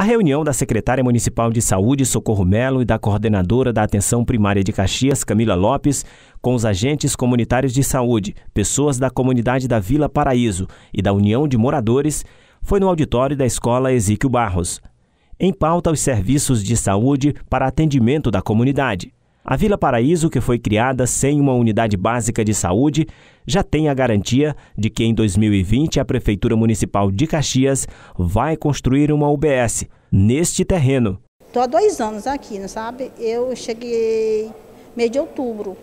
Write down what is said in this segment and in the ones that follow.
A reunião da secretária municipal de saúde, Socorro Melo, e da coordenadora da atenção primária de Caxias, Camila Lopes, com os agentes comunitários de saúde, pessoas da comunidade da Vila Paraíso e da União de Moradores, foi no auditório da escola Ezequiel Barros. Em pauta, os serviços de saúde para atendimento da comunidade. A Vila Paraíso, que foi criada sem uma unidade básica de saúde, já tem a garantia de que em 2020 a Prefeitura Municipal de Caxias vai construir uma UBS neste terreno. Estou há dois anos aqui, não sabe? Eu cheguei mês de outubro,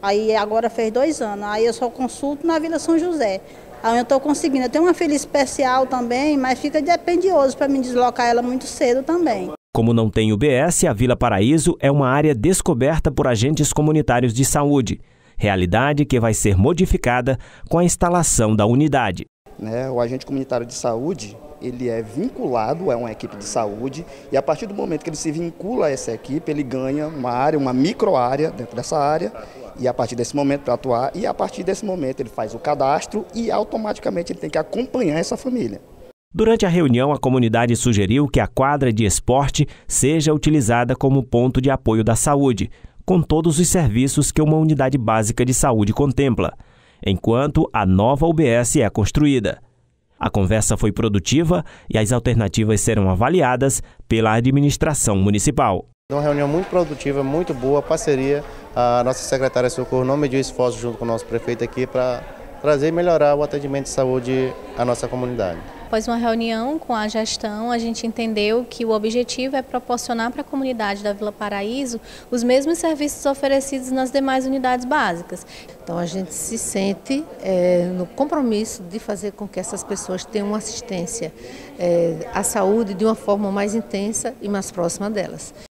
aí agora fez dois anos, aí eu só consulto na Vila São José. Aí eu estou conseguindo. Eu tenho uma filha especial também, mas fica dependioso para me deslocar ela muito cedo também. Como não tem UBS, a Vila Paraíso é uma área descoberta por agentes comunitários de saúde, realidade que vai ser modificada com a instalação da unidade. Né, o agente comunitário de saúde ele é vinculado a é uma equipe de saúde e a partir do momento que ele se vincula a essa equipe, ele ganha uma área, uma micro área dentro dessa área e a partir desse momento para atuar e a partir desse momento ele faz o cadastro e automaticamente ele tem que acompanhar essa família. Durante a reunião, a comunidade sugeriu que a quadra de esporte seja utilizada como ponto de apoio da saúde, com todos os serviços que uma unidade básica de saúde contempla, enquanto a nova UBS é construída. A conversa foi produtiva e as alternativas serão avaliadas pela administração municipal. É uma reunião muito produtiva, muito boa, parceria. A nossa secretária de Socorro não mediu esforço junto com o nosso prefeito aqui para trazer e melhorar o atendimento de saúde à nossa comunidade. Após uma reunião com a gestão, a gente entendeu que o objetivo é proporcionar para a comunidade da Vila Paraíso os mesmos serviços oferecidos nas demais unidades básicas. Então a gente se sente é, no compromisso de fazer com que essas pessoas tenham uma assistência é, à saúde de uma forma mais intensa e mais próxima delas.